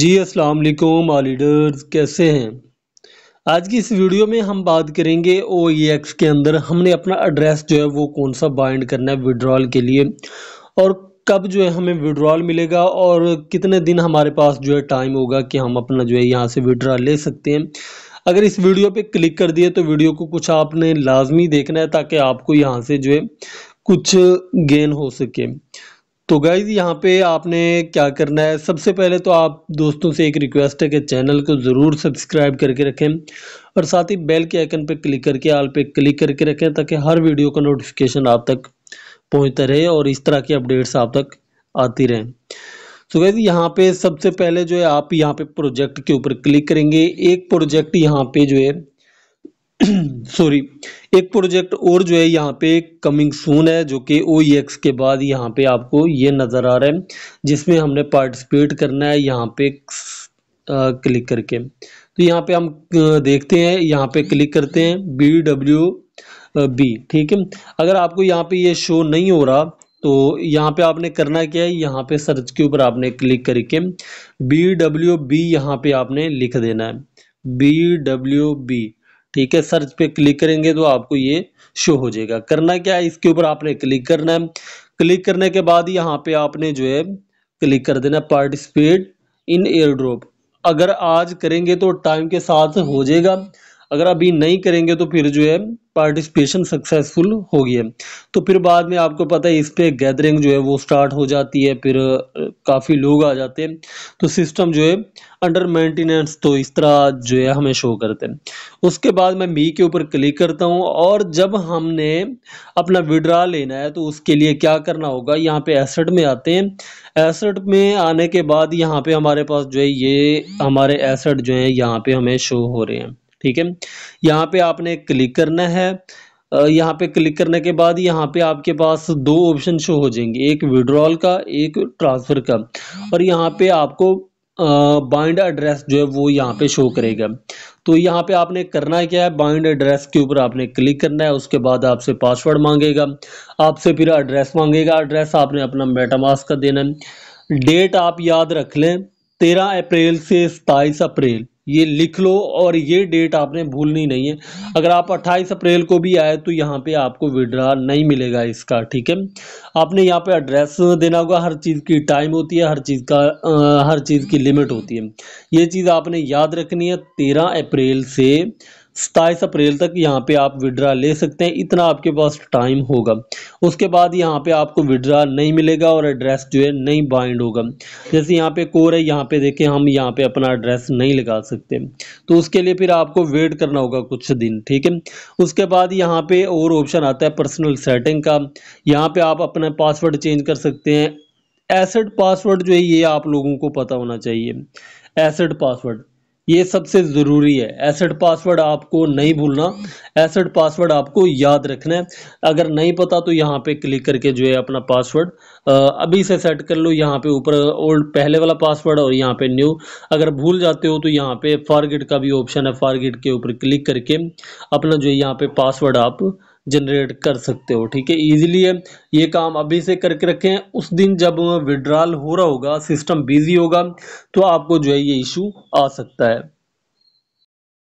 जी अस्सलाम वालेकुम all leaders कैसे हैं आज की इस वीडियो में हम बात करेंगे ओ एक्स के अंदर हमने अपना एड्रेस जो है वो कौन सा बाइंड करना है विड्रॉल के लिए और कब जो है हमें विड्रॉल मिलेगा और कितने दिन हमारे पास जो है टाइम होगा कि हम अपना जो है यहाँ से विड्रॉल ले सकते हैं अगर इस वीडियो पे क्लिक कर दिए तो वीडियो को कुछ आपने लाजमी देखना है ताकि आपको यहाँ से जो है कुछ गेन हो सके तो गाइज़ यहाँ पे आपने क्या करना है सबसे पहले तो आप दोस्तों से एक रिक्वेस्ट है कि चैनल को ज़रूर सब्सक्राइब करके रखें और साथ ही बेल के आइकन पे क्लिक करके आल पे क्लिक करके रखें ताकि हर वीडियो का नोटिफिकेशन आप तक पहुँचता रहे और इस तरह की अपडेट्स आप तक आती रहें तो गाइज यहाँ पे सबसे पहले जो है आप यहाँ पे प्रोजेक्ट के ऊपर क्लिक करेंगे एक प्रोजेक्ट यहाँ पे जो है सॉरी एक प्रोजेक्ट और जो है यहाँ पे कमिंग सून है जो कि ओ एक्स e के बाद यहाँ पे आपको ये नज़र आ रहा है जिसमें हमने पार्टिसिपेट करना है यहाँ पे क्लिक करके तो यहाँ पे हम देखते हैं यहाँ पे क्लिक करते हैं बी डब्ल्यू बी ठीक है अगर आपको यहाँ पे ये शो नहीं हो रहा तो यहाँ पे आपने करना क्या है यहाँ पे सर्च के ऊपर आपने क्लिक करके बी डब्ल्यू बी यहाँ पे आपने लिख देना है बी डब्ल्यू बी ठीक है सर्च पे क्लिक करेंगे तो आपको ये शो हो जाएगा करना क्या है इसके ऊपर आपने क्लिक करना है क्लिक करने के बाद यहाँ पे आपने जो है क्लिक कर देना पार्टिसिपेट इन एयर ड्रॉप अगर आज करेंगे तो टाइम के साथ हो जाएगा अगर आप ये नहीं करेंगे तो फिर जो है पार्टिसिपेशन सक्सेसफुल होगी तो फिर बाद में आपको पता है इस पर गैदरिंग जो है वो स्टार्ट हो जाती है फिर काफ़ी लोग आ जाते हैं तो सिस्टम जो है अंडर मेंटेनेंस तो इस तरह जो है हमें शो करते हैं उसके बाद मैं मी के ऊपर क्लिक करता हूँ और जब हमने अपना विड्रा लेना है तो उसके लिए क्या करना होगा यहाँ पे एसेट में आते हैं एसेट में आने के बाद यहाँ पे हमारे पास जो है ये हमारे एसेट जो है यहाँ पे हमें शो हो रहे हैं ठीक है यहाँ पे आपने क्लिक करना है यहाँ पे क्लिक करने के बाद यहाँ पे आपके पास दो ऑप्शन शो हो जाएंगे एक विड्रॉल का एक ट्रांसफ़र का और यहाँ पे आपको बाइंड एड्रेस जो है वो यहाँ पे शो करेगा तो यहाँ पे आपने करना है क्या है बाइंड एड्रेस के ऊपर आपने क्लिक करना है उसके बाद आपसे पासवर्ड मांगेगा आपसे फिर एड्रेस मांगेगा एड्रेस आपने अपना मेटामास का देना है डेट आप याद रख लें तेरह अप्रैल से सताईस अप्रैल ये लिख लो और ये डेट आपने भूलनी नहीं है अगर आप 28 अप्रैल को भी आए तो यहाँ पे आपको विड्रा नहीं मिलेगा इसका ठीक है आपने यहाँ पे एड्रेस देना होगा हर चीज़ की टाइम होती है हर चीज़ का आ, हर चीज़ की लिमिट होती है ये चीज़ आपने याद रखनी है 13 अप्रैल से सताईस अप्रैल तक यहाँ पे आप विड्रा ले सकते हैं इतना आपके पास टाइम होगा उसके बाद यहाँ पे आपको विड्रा नहीं मिलेगा और एड्रेस जो है नहीं बाइंड होगा जैसे यहाँ पे कोर है यहाँ पे देखें हम यहाँ पे अपना एड्रेस नहीं लगा सकते तो उसके लिए फिर आपको वेट करना होगा कुछ दिन ठीक है उसके बाद यहाँ पे और ऑप्शन आता है पर्सनल सेटिंग का यहाँ पे आप अपना पासवर्ड चेंज कर सकते हैं एसेड पासवर्ड जो है ये आप लोगों को पता होना चाहिए एसेड पासवर्ड ये सबसे ज़रूरी है एसेट पासवर्ड आपको नहीं भूलना एसेट पासवर्ड आपको याद रखना है अगर नहीं पता तो यहाँ पे क्लिक करके जो है अपना पासवर्ड अभी से सेट कर लो यहाँ पे ऊपर ओल्ड पहले वाला पासवर्ड और यहाँ पे न्यू अगर भूल जाते हो तो यहाँ पे फारगेट का भी ऑप्शन है फारगेट के ऊपर क्लिक करके अपना जो है यहाँ पे पासवर्ड आप जनरेट कर सकते हो ठीक है इजीली है ये काम अभी से करके रखें उस दिन जब विड्रॉल हो रहा होगा सिस्टम बिजी होगा तो आपको जो है ये इशू आ सकता है